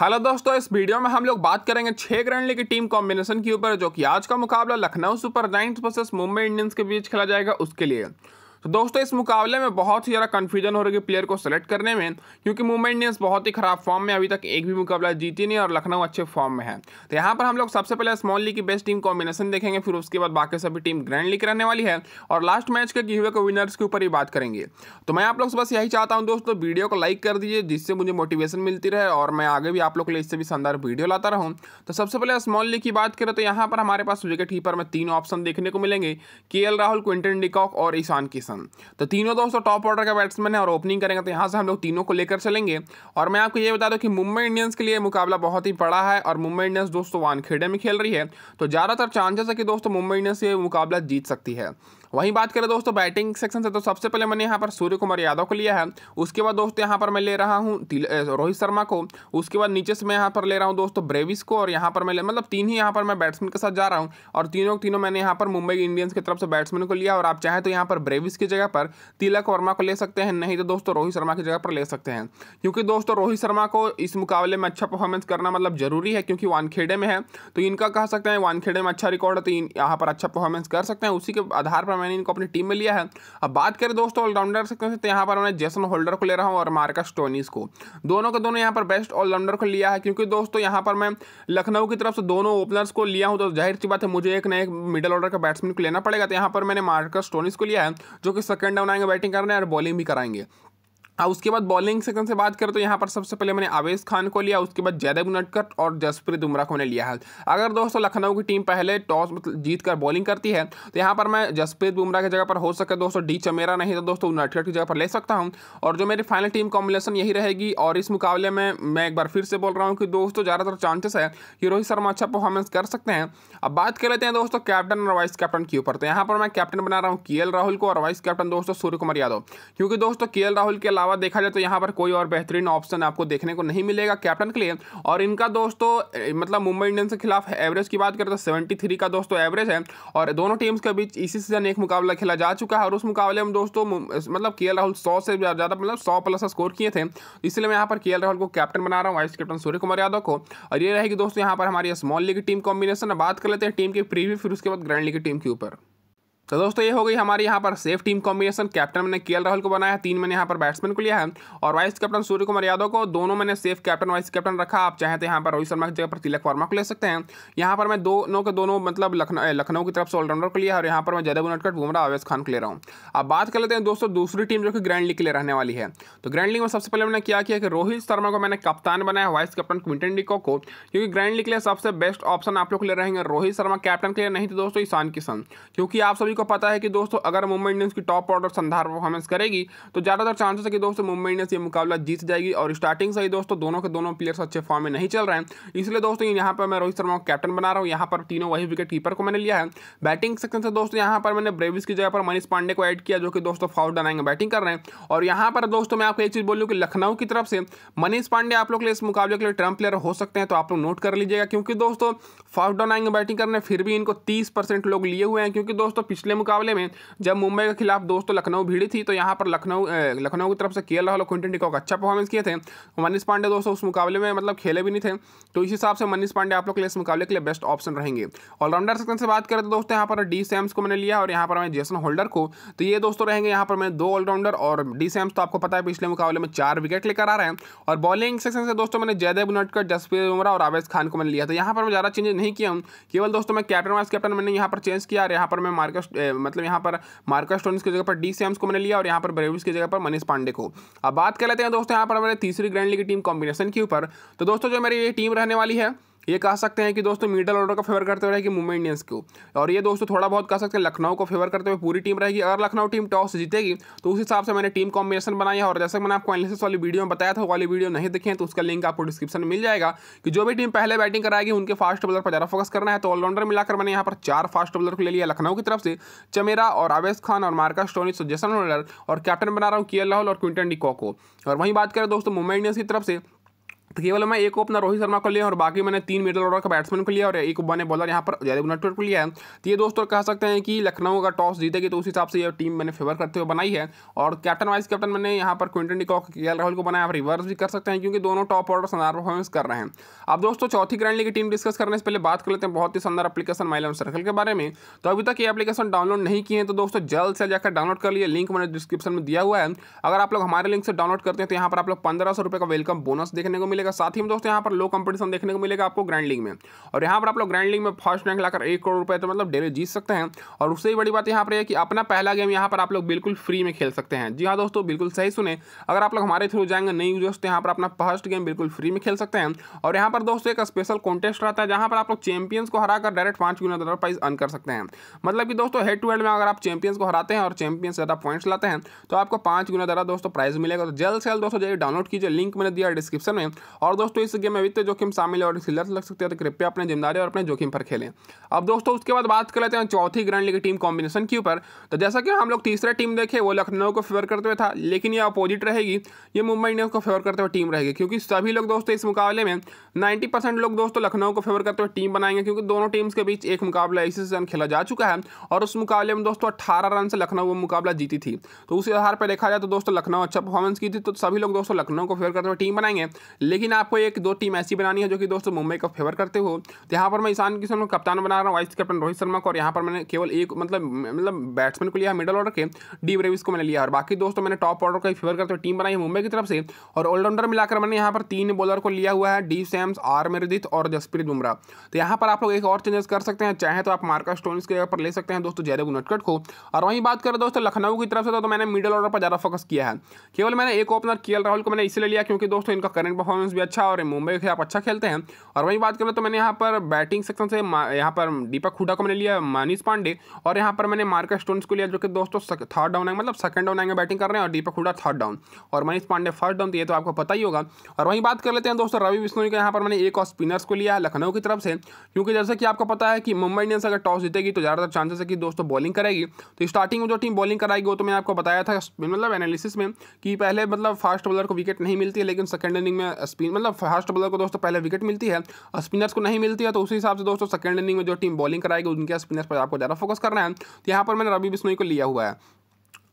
hello दोस्तों इस video में हम लोग बात करेंगे छह लीग की टीम कॉम्बिनेशन के ऊपर जो कि आज का मुकाबला लखनऊ सुपर नाइन्स वर्सेस मुंबई इंडियंस के बीच खेला जाएगा उसके लिए तो दोस्तों इस मुकाबले में बहुत ही ज़्यादा कन्फ्यूजन हो रही है प्लेयर को सेलेक्ट करने में क्योंकि मुंबई इंडियंस बहुत ही खराब फॉर्म में अभी तक एक भी मुकाबला जीती नहीं और लखनऊ अच्छे फॉर्म में है तो यहाँ पर हम लोग सबसे पहले स्मॉल लीग की बेस्ट टीम कॉम्बिनेशन देखेंगे फिर उसके बाद बाकी सभी टीम ग्रैंड लीग रहने वाली है और लास्ट मैच के गिवे को विनर्स के ऊपर ही बात करेंगे तो मैं आप लोग से बस यही चाहता हूँ दोस्तों वीडियो को लाइक कर दीजिए जिससे मुझे मोटिवेशन मिलती रहे और मैं आगे भी आप लोग के लिए इससे भी शानदार वीडियो लाता रहूँ तो सबसे पहले स्मॉल लीग की बात करें तो यहाँ पर हमारे पास विकेट कीपर में तीन ऑप्शन देखने को मिलेंगे के राहुल क्विंटन डिकॉक और ईशान किशन हम तो तीनों दोस्तों टॉप ऑर्डर का बैट्समैन है और ओपनिंग करेंगे तो यहाँ से हम लोग तीनों को लेकर चलेंगे और मैं आपको ये बता दूँ कि मुंबई इंडियंस के लिए मुकाबला बहुत ही बड़ा है और मुंबई इंडियंस दोस्तों वानखेड़े में खेल रही है तो ज़्यादातर चांसेस है कि दोस्तों मुंबई इंडियंस ये मुकाबला जीत सकती है वहीं बात करें दोस्तों बैटिंग सेक्शन से तो सबसे पहले मैंने यहाँ पर सूर्य कुमार यादव को लिया है उसके बाद दोस्तों यहाँ पर मैं ले रहा हूँ रोहित शर्मा को उसके बाद नीचे से मैं यहाँ पर ले रहा हूँ दोस्तों ब्रेविस को और यहाँ पर मैं मतलब तीन ही यहाँ पर मैं बैट्समैन के साथ जा रहा हूँ और तीनों तीनों मैंने यहाँ पर मुंबई इंडियंस की तरफ से बैट्समैन को लिया और आप चाहें तो यहाँ पर ब्रेविस की जगह पर तिलक वर्मा को ले सकते हैं नहीं तो दोस्तों रोहित शर्मा की जगह पर ले सकते हैं क्योंकि दोस्तों रोहित शर्मा को इस मुकाबले में अच्छा परफॉर्मेंस करना मतलब जरूरी है क्योंकि वानखेड़े में है तो इनका कह सकते हैं वानखेड़े में अच्छा रिकॉर्ड है तो यहाँ पर अच्छा परफॉर्मेंस कर सकते हैं उसी के आधार पर पर मैंने इनको अपनी टीम में लिया है अब बात करें दोस्तों ऑलराउंडर से तो यहाँ पर मैंने जैसन होल्डर को ले रहा हूँ और मार्कस टोनिस को दोनों के दोनों यहाँ पर बेस्ट ऑलराउंडर को लिया है क्योंकि दोस्तों यहाँ पर मैं लखनऊ की तरफ से दोनों ओपनर्स को लिया हूँ तो जाहिर सी बात है मुझे एक नए मिडल ऑर्डर का बैट्समैन को लेना पड़ेगा तो यहाँ पर मैंने मार्कस टोनिस को लिया है जो कि सेकेंड डाउन आएंगे बैटिंग करने और बॉलिंग भी कराएंगे हाँ, उसके बाद बॉलिंग सेक्शन से बात करें तो यहाँ पर सबसे पहले मैंने आवेश खान को लिया उसके बाद जयदेव नटकर और जसप्रीत बुमराह को मैंने लिया है अगर दोस्तों लखनऊ की टीम पहले टॉस मतलब जीत कर बॉलिंग करती है तो यहाँ पर मैं जसप्रीत बुमराह की जगह पर हो सके दोस्तों डी चमेरा नहीं तो दोस्तों नटकर की जगह पर ले सकता हूँ और जो मेरी फाइनल टीम कॉम्बिनेशन यही रहेगी और इस मुकाबले में मैं एक बार फिर से बोल रहा हूँ कि दोस्तों ज़्यादातर चांसेस है कि रोहित शर्मा अच्छा परफॉर्मेंस कर सकते हैं अब बात कर लेते हैं दोस्तों कैप्टन और वाइस कैप्टन के ऊपर तो यहाँ पर मैं कैप्टन बना रहा हूँ के राहुल को और वाइस कैप्टन दोस्तों सूर्य कुमार यादव क्योंकि दोस्तों के राहुल के अलावा अलावा देखा जाए तो यहाँ पर कोई और बेहतरीन ऑप्शन आपको देखने को नहीं मिलेगा कैप्टन के लिए और इनका दोस्तों मतलब मुंबई इंडियंस के खिलाफ एवरेज की बात करें तो सेवेंटी का दोस्तों एवरेज है और दोनों टीम्स के बीच इसी सीजन एक मुकाबला खेला जा चुका है और उस मुकाबले में दोस्तों मतलब के राहुल सौ से ज़्यादा मतलब सौ प्लस स्कोर किए थे इसलिए मैं यहाँ पर के राहुल को कैप्टन बना रहा हूँ वाइस कैप्टन सूर्य कुमार यादव को और ये रहेगी दोस्तों यहाँ पर हमारी स्मॉल लीग टीम कॉम्बिनेशन बात कर लेते हैं टीम की प्रीव्यू फिर उसके बाद ग्रैंड लीग टीम के ऊपर तो दोस्तों ये हो गई हमारी यहाँ पर सेफ टीम कॉम्बिनेशन कैप्टन मैंने के राहुल को बनाया है तीन मैंने यहाँ पर बैट्समैन को लिया है और वाइस कैप्टन सूर्य कुमार यादव को दोनों मैंने सेफ कैप्टन वाइस कैप्टन रखा आप चाहें तो यहाँ पर रोहित शर्मा की जगह पर तिलक वर्मा को ले सकते हैं यहाँ पर मैं दोनों के दोनों मतलब लखनऊ लखनऊ की तरफ से ऑलराउंडर को लिया और यहाँ पर मैं जदव नटकट बुमरा आवेश खान को ले रहा हूँ अब बात कर लेते हैं दोस्तों दूसरी टीम जो कि ग्रैंड लीग के लिए रहने वाली है तो ग्रैंड लीग में सबसे पहले मैंने क्या किया कि रोहित शर्मा को मैंने कप्तान बनाया वाइस कैप्टन क्विंटन डिको को क्योंकि ग्रैंड लीग के लिए सबसे बेस्ट ऑप्शन आप लोग ले रहेंगे रोहित शर्मा कैप्टन के लिए नहीं तो दोस्तों ईशान किशन क्योंकि आप सभी को पता है कि दोस्तों अगर मुंबई इंडियंस की टॉप ऑर्डर संधार परफॉर्मेंस करेगी तो ज़्यादातर चांसेस है कि दोस्तों मुंबई इंडियंस ये मुकाबला जीत जाएगी और स्टार्टिंग से ही दोस्तों दोनों के दोनों प्लेयर्स अच्छे फॉर्म में नहीं चल रहे हैं इसलिए दोस्तों यहाँ पर मैं रोहित शर्मा को कैप्टन बना रहा हूँ यहाँ पर तीनों वही विकेट कीपर को मैंने लिया है बैटिंग सेक्शन से दोस्तों यहाँ पर मैंने ब्रेविस की जगह पर मनीष पांडे को ऐड किया जो कि दोस्तों फाउट डनाएंगे बैटिंग कर रहे हैं और यहाँ पर दोस्तों मैं आपको एक चीज़ बोलूँ कि लखनऊ की तरफ से मनीष पांडे आप लोग के लिए इस मुकाबले के लिए ट्रम्प प्लेयर हो सकते हैं तो आप लोग नोट कर लीजिएगा क्योंकि दोस्तों फाउट डनाएंगे बैटिंग करने फिर भी इनको तीस लोग लिए हुए हैं क्योंकि दोस्तों पिछले मुकाबले में जब मुंबई के खिलाफ दोस्तों लखनऊ भीड़ी थी तो यहाँ पर लखनऊ लखनऊ की तरफ से के राहुल और क्विंटन डिकॉक अच्छा परफॉर्मेंस किए थे मनीष पांडे दोस्तों उस मुकाबले में मतलब खेले भी नहीं थे तो इस हिसाब से मनीष पांडे आप लोग के लिए इस मुकाबले के लिए बेस्ट ऑप्शन रहेंगे ऑलराउंडर सेक्शन से बात करें तो दोस्तों यहाँ पर डी सैम्स को मैंने लिया और यहाँ पर मैं जेसन होल्डर को तो ये दोस्तों रहेंगे यहाँ पर मैं दो ऑलराउंडर और डी सैम्स तो आपको पता है पिछले मुकाबले में चार विकेट लेकर आ रहे हैं और बॉलिंग सेक्शन से दोस्तों मैंने जयदेव नटकर जसप्रीत बुमराह और आवेश खान को मैंने लिया तो यहाँ पर मैं ज़्यादा चेंज नहीं किया हूँ केवल दोस्तों मैं कैप्टन वाइस कैप्टन मैंने यहाँ पर चेंज किया और यहाँ पर मैं मार्केट मतलब यहाँ पर मार्कस टोनिस की जगह पर डी सैम्स को मैंने लिया और यहाँ पर ब्रेविस की जगह पर मनीष पांडे को अब बात कर लेते हैं दोस्तों यहाँ पर हमारे तीसरी ग्रैंड लीग टीम कॉम्बिनेशन के ऊपर तो दोस्तों जो मेरी ये टीम रहने वाली है ये कह सकते हैं कि दोस्तों मिडल ऑर्डर का फेवर करते रहेगी मुंबई इंडियंस को और ये दोस्तों थोड़ा बहुत कह सकते हैं लखनऊ को फेवर करते हुए पूरी टीम रहेगी अगर लखनऊ टीम टॉस जीतेगी तो उस हिसाब से मैंने टीम कॉम्बिनेशन बनाया है और जैसे मैंने आपको एनलिसिस वाली वीडियो में बताया था वाली वीडियो नहीं देखें तो उसका लिंक आपको डिस्क्रिप्शन में मिल जाएगा कि जो भी टीम पहले बैटिंग कराएगी उनके फास्ट बॉलर पर ज़्यादा फोकस करना है तो ऑलराउंडर मिलाकर मैंने यहाँ पर चार फास्ट बॉलर को ले लिया लखनऊ की तरफ से चमेरा और आवेश खान और मार्का टोनिस जैसन होल्डर और कैप्टन बना रहा हूँ के राहुल और क्विंटन डिकॉ को और वहीं बात करें दोस्तों मुंबई इंडियंस की तरफ से तो केवल मैं एक अपना रोहित शर्मा को लिया और बाकी मैंने तीन मिडल ऑर्डर का बैट्समैन को लिया और एक बने बॉलर यहाँ पर जयदेव नटवर को लिया है तो ये दोस्तों कह सकते हैं कि लखनऊ अगर टॉस जीतेगी तो उस हिसाब से ये टीम मैंने फेवर करते हुए बनाई है और कैप्टन वाइस कैप्टन मैंने यहाँ पर Quinton de Kock K L Rahul को बनाया रिवर्स भी कर सकते हैं क्योंकि दोनों टॉप ऑर्डर शानदार परफॉर्मेंस कर रहे हैं अब दोस्तों चौथी ग्रैंड लीग की टीम डिस्कस करने से पहले बात कर लेते हैं बहुत ही शानदार अपलीकेशन माइल सर्कल के बारे में तो अभी तक ये एप्लीकेशन डाउनलोड नहीं किए हैं तो दोस्तों जल्द से जाकर डाउनलोड कर लिए लिंक मैंने डिस्क्रिप्शन में दिया हुआ है अगर आप लोग हमारे लिंक से डाउनलोड करते हैं तो यहाँ पर आप लोग पंद्रह सौ का वेलकम बोनस देखने को मिलेगा मिलेगा साथ ही में दोस्तों यहाँ पर लो कंपटीशन देखने को मिलेगा आपको ग्रैंड लीग में और यहाँ पर आप लोग ग्रैंड लीग में फर्स्ट रैंक लाकर एक करोड़ रुपए तो मतलब डेली जीत सकते हैं और उससे ही बड़ी बात यहाँ पर है कि अपना पहला गेम यहाँ पर आप लोग बिल्कुल फ्री में खेल सकते हैं जी हाँ दोस्तों बिल्कुल सही सुने अगर आप लोग हमारे थ्रू जाएंगे नई यूजर्स तो यहाँ पर अपना फर्स्ट गेम बिल्कुल फ्री में खेल सकते हैं और यहाँ पर दोस्तों एक स्पेशल कॉन्टेस्ट रहता है जहाँ पर आप लोग चैंपियंस को हरा डायरेक्ट पाँच गुना डॉलर प्राइज अन कर सकते हैं मतलब कि दोस्तों हेड टू हेड में अगर आप चैंपियंस को हराते हैं और चैंपियंस ज़्यादा पॉइंट्स लाते हैं तो आपको पाँच गुना ज़्यादा दोस्तों प्राइज मिलेगा तो जल्द से जल्द दोस्तों जाइए डाउनलोड कीजिए लिंक मैंने दिया डिस्क्रिप्शन में और दोस्तों इस गेम में वित्तीय जोखिम शामिल है और इसकी लग सकते हैं तो कृपया अपने जिम्मेदारी और अपने जोखिम पर खेलें अब दोस्तों उसके बाद बात कर लेते हैं चौथी ग्रैंड लीग टीम कॉम्बिनेशन के ऊपर तो जैसा कि हम लोग तीसरे टीम देखे वो लखनऊ को फेवर करते हुए था लेकिन ये अपोजिट रहेगी ये मुंबई इंडियंस को फेवर करते हुए टीम रहेगी क्योंकि सभी लोग दोस्तों इस मुकाबले में नाइन्टी लोग दोस्तों लखनऊ को फेवर करते हुए टीम बनाएंगे क्योंकि दोनों टीम्स के बीच एक मुकाबला इसी सीजन खेला जा चुका है और उस मुकाबले में दोस्तों अट्ठारह रन से लखनऊ वो मुकाबला जीती थी तो उसी आधार पर देखा जाए तो दोस्तों लखनऊ अच्छा परफॉर्मेंस की थी तो सभी लोग दोस्तों लखनऊ को फेवर करते हुए टीम बनाएंगे लेकिन आपको एक दो टीम ऐसी बनानी है जो कि दोस्तों मुंबई को फेवर करते हो तो यहाँ पर मैं ईशान किशन को कप्तान बना रहा हूँ वाइस कैप्टन रोहित शर्मा को और यहाँ पर मैंने केवल एक मतलब मतलब बैट्समैन को लिया मिडल ऑर्डर के डी ब्रेविस को मैंने लिया और बाकी दोस्तों मैंने टॉप ऑर्डर का फेवर करते हुए टीम बनाई मुंबई की तरफ से और ऑलराउंडर मिलाकर मैंने यहाँ पर तीन बॉलर को लिया हुआ है डी सैम्स आर मेरिदित और जसप्रीत बुमराह तो यहाँ पर आप लोग एक और चेंजेस कर सकते हैं चाहे तो आप मार्का स्टोन्स के जगह पर ले सकते हैं दोस्तों जयदेव नटकट को और वहीं बात करें दोस्तों लखनऊ की तरफ से तो मैंने मिडल ऑर्डर पर ज़्यादा फोकस किया है केवल मैंने एक ओपनर के राहुल को मैंने इसलिए लिया क्योंकि दोस्तों इनका करंट परफॉर्मेंस परफॉर्मेंस भी अच्छा और मुंबई के खिलाफ अच्छा खेलते हैं और वही बात करें तो मैंने यहाँ पर बैटिंग सेक्शन से यहाँ पर दीपक हुडा को मैंने लिया मानिस पांडे और यहाँ पर मैंने मार्कस स्टोन्स को लिया जो कि दोस्तों थर्ड डाउन आएंगे मतलब सेकंड डाउन आएंगे बैटिंग कर रहे हैं और दीपक हुडा थर्ड डाउन और मनीष पांडे फर्स्ट डाउन ये तो आपको पता ही होगा और वहीं बात कर लेते हैं दोस्तों रवि विष्णु का यहाँ पर मैंने एक और स्पिनर्स को लिया है लखनऊ की तरफ से क्योंकि जैसे कि आपको पता है कि मुंबई इंडियंस अगर टॉस जीतेगी तो ज़्यादातर चांसेस है कि दोस्तों बॉलिंग करेगी तो स्टार्टिंग में जो टीम बॉलिंग कराएगी वो तो मैंने आपको बताया था मतलब एनालिसिस में कि पहले मतलब फास्ट बॉलर को विकेट नहीं मिलती है लेकिन सेकेंड इनिंग में स्पिन मतलब फास्ट बॉलर को दोस्तों पहले विकेट मिलती है और स्पिनर्स को नहीं मिलती है तो उसी हिसाब से दोस्तों सेकंड इनिंग में जो टीम बॉलिंग कराएगी उनके स्पिनर्स पर आपको ज़्यादा फोकस करना है तो यहाँ पर मैंने रवि बिश्नोई को लिया हुआ है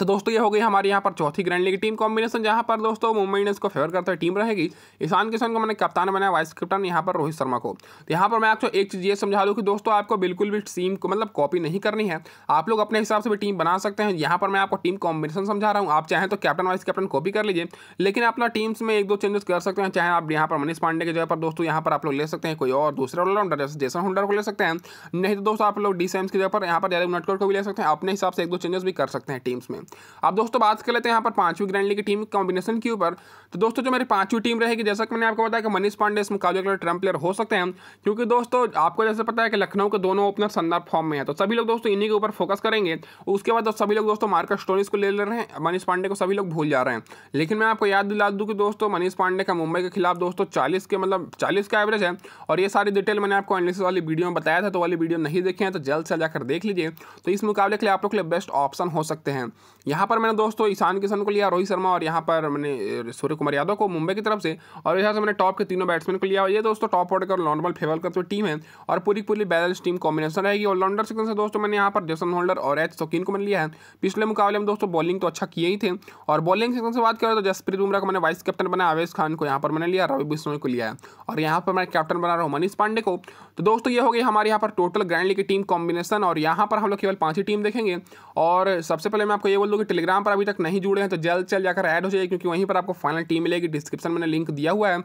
तो दोस्तों ये हो गई हमारे यहाँ पर चौथी ग्रैंड लीग टीम कॉम्बिनेशन जहाँ पर दोस्तों मुंबई इंडियंस को फेवर करता है टीम रहेगी ईशान किशन को मैंने कप्तान बनाया वाइस कैप्टन यहाँ पर रोहित शर्मा को तो यहाँ पर मैं आपको एक चीज़ ये समझा दूँ कि दोस्तों आपको बिल्कुल भी टीम को मतलब कॉपी नहीं करनी है आप लोग अपने हिसाब से भी टीम बना सकते हैं यहाँ पर मैं आपको टीम कॉम्बिनेशन समझा रहा हूँ आप चाहें तो कैप्टन वाइस कैप्टन कॉपी कर लीजिए लेकिन अपना टीम्स में एक दो चेंजेस कर सकते हैं चाहे आप यहाँ पर मनीष पांडे के जगह पर दोस्तों यहाँ पर आप लोग ले सकते हैं कोई और दूसरा ऑलराउंडर जैसे जैसन हुडर को ले सकते हैं नहीं तो दोस्तों आप लोग डी सैम्स की जगह पर यहाँ पर जैसे नटकर को भी ले सकते हैं अपने हिसाब से एक दो चेंजेस भी कर सकते हैं टीम्स में अब दोस्तों बात कर लेते हैं यहाँ पर पांचवी ग्रैंड लीग की टीम कॉम्बिनेशन के ऊपर तो दोस्तों जो मेरी पांचवी टीम रहेगी जैसा कि मैंने आपको बताया कि मनीष पांडे इसमें काजल कलर ट्रम्प प्लेयर हो सकते हैं क्योंकि दोस्तों आपको जैसे पता है कि लखनऊ के दोनों ओपनर शानदार फॉर्म में है तो सभी लोग दोस्तों इन्हीं के ऊपर फोकस करेंगे उसके बाद तो सभी लोग दोस्तों मार्कस स्टोनिस को ले ले रहे हैं मनीष पांडे को सभी लोग भूल जा रहे हैं लेकिन मैं आपको याद दिला दूँ कि दोस्तों मनीष पांडे का मुंबई के खिलाफ दोस्तों चालीस के मतलब चालीस का एवरेज है और ये सारी डिटेल मैंने आपको एनलिस वाली वीडियो में बताया था तो वाली वीडियो नहीं देखे हैं तो जल्द से जाकर देख लीजिए तो इस मुकाबले के लिए आप लोग के लिए बेस्ट ऑप्शन हो सकते हैं यहाँ पर मैंने दोस्तों ईशान किशन को लिया रोहित शर्मा और यहाँ पर मैंने सूर्य कुमार यादव को मुंबई की तरफ से और यहाँ से मैंने टॉप के तीनों बैट्समैन को लिया और ये दोस्तों टॉप ऑर्डर और नॉर्मल फेवर करते टीम है और पूरी पूरी बैलेंस टीम कॉम्बिनेशन रहेगी ऑलराउंडर सेक्शन से दोस्तों मैंने यहाँ पर जसन होल्डर और एच शौकीन को मैंने लिया है पिछले मुकाबले में दोस्तों बॉलिंग तो अच्छा किए ही थे और बॉलिंग सेक्शन से बात करें तो जसप्रीत बुमराह को मैंने वाइस कैप्टन बनाया आवेश खान को यहाँ पर मैंने लिया रवि बिश्नोई को लिया है और यहाँ पर मैं कैप्टन बना रहा हूँ मनीष पांडे को तो दोस्तों ये हो गई हमारे यहाँ पर टोटल ग्रैंड लीग की टीम कॉम्बिनेशन और यहाँ पर हम लोग केवल पाँच ही टीम देखेंगे और सबसे पहले मैं आपको ये बोल लोग टेलीग्राम पर अभी तक नहीं जुड़े हैं तो जल्द चल जल्द जाकर ऐड हो जाएगी क्योंकि वहीं पर आपको फाइनल टीम मिलेगी डिस्क्रिप्शन में लिंक दिया हुआ है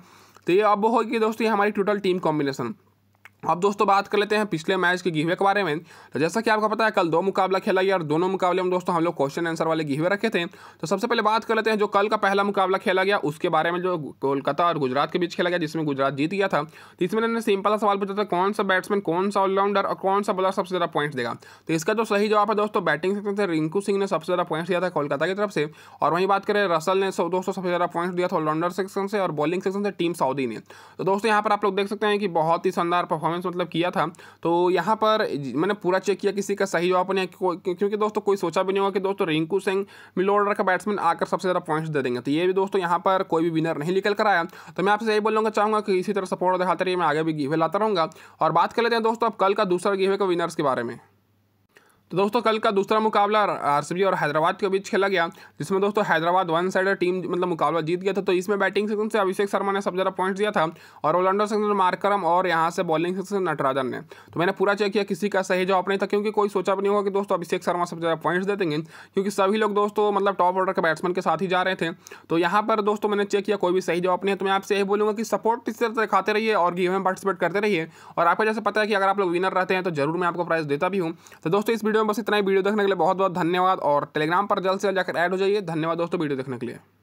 तो ये अब होगी दोस्तों ये हमारी टोटल टीम कॉम्बिनेशन अब दोस्तों बात कर लेते हैं पिछले मैच के गिहवे के बारे में तो जैसा कि आपको पता है कल दो मुकाबला खेला गया और दोनों मुकाबले में दोस्तों हम लोग क्वेश्चन आंसर वाले गिहवे रखे थे तो सबसे पहले बात कर लेते हैं जो कल का पहला मुकाबला खेला गया उसके बारे में जो कोलकाता और गुजरात के बीच खेला गया जिसमें गुजरात जीत गया था तो इसमें मैंने सिंपल सवाल पूछा था कौन सा बैट्समैन कौन सा ऑलराउंडर और कौन सा बॉलर सबसे ज़्यादा पॉइंट्स देगा तो इसका जो सही जवाब है दोस्तों बैटिंग सेक्शन से रिंकू सिंह ने सबसे ज़्यादा पॉइंट्स दिया था कोलकाता की तरफ से और वहीं बात करें रसल ने दोस्तों सबसे ज़्यादा पॉइंट्स दिया था ऑलराउंडर सेक्शन से और बॉलिंग सेक्शन से टीम साउदी ने तो दोस्तों यहाँ पर आप लोग देख सकते हैं कि बहुत ही शानदार परफॉर्म परफॉर्मेंस मतलब किया था तो यहाँ पर मैंने पूरा चेक किया किसी का सही जवाब नहीं क्योंकि दोस्तों कोई सोचा भी नहीं होगा कि दोस्तों रिंकू सिंह मिलो ऑर्डर का बैट्समैन आकर सबसे ज़्यादा पॉइंट्स दे देंगे तो ये भी दोस्तों यहाँ पर कोई भी विनर नहीं निकल कर आया तो मैं आपसे यही बोलना चाहूँगा कि इसी तरह सपोर्ट दिखाते रहिए मैं आगे भी गिवे लाता रहूँगा और बात कर लेते हैं दोस्तों अब कल का दूसरा गिवे का विनर्स के बारे में तो दोस्तों कल का दूसरा मुकाबला आरसीबी और हैदराबाद के बीच खेला गया जिसमें दोस्तों हैदराबाद वन साइड टीम मतलब मुकाबला जीत गया था तो इसमें बैटिंग सेक्शन से अभिषेक शर्मा ने सब ज़्यादा पॉइंट्स दिया था और ऑलराउंडर सेक्शन से मार्करम और यहाँ से बॉलिंग सेक्शन से नटराजन ने तो मैंने पूरा चेक किया किसी का सही जवाब नहीं था क्योंकि कोई सोचा भी नहीं होगा कि दोस्तों अभिषेक शर्मा सबसे ज़्यादा पॉइंट्स दे देंगे क्योंकि सभी लोग दोस्तों मतलब टॉप ऑर्डर के बैट्समैन के साथ ही जा रहे थे तो यहाँ पर दोस्तों मैंने चेक किया कोई भी सही जवाब नहीं है तो मैं आपसे यही बोलूँगा कि सपोर्ट इस तरह से खाते रहिए और गेम में पार्टिसिपेट करते रहिए और आपको जैसे पता है कि अगर आप लोग विनर रहते हैं तो जरूर मैं आपको प्राइज़ देता भी हूँ तो दोस्तों इस वीडियो में बस इतना ही वीडियो देखने के लिए बहुत बहुत धन्यवाद और टेलीग्राम पर जल्द से जल्द जाकर ऐड हो जाइए धन्यवाद दोस्तों वीडियो देखने के लिए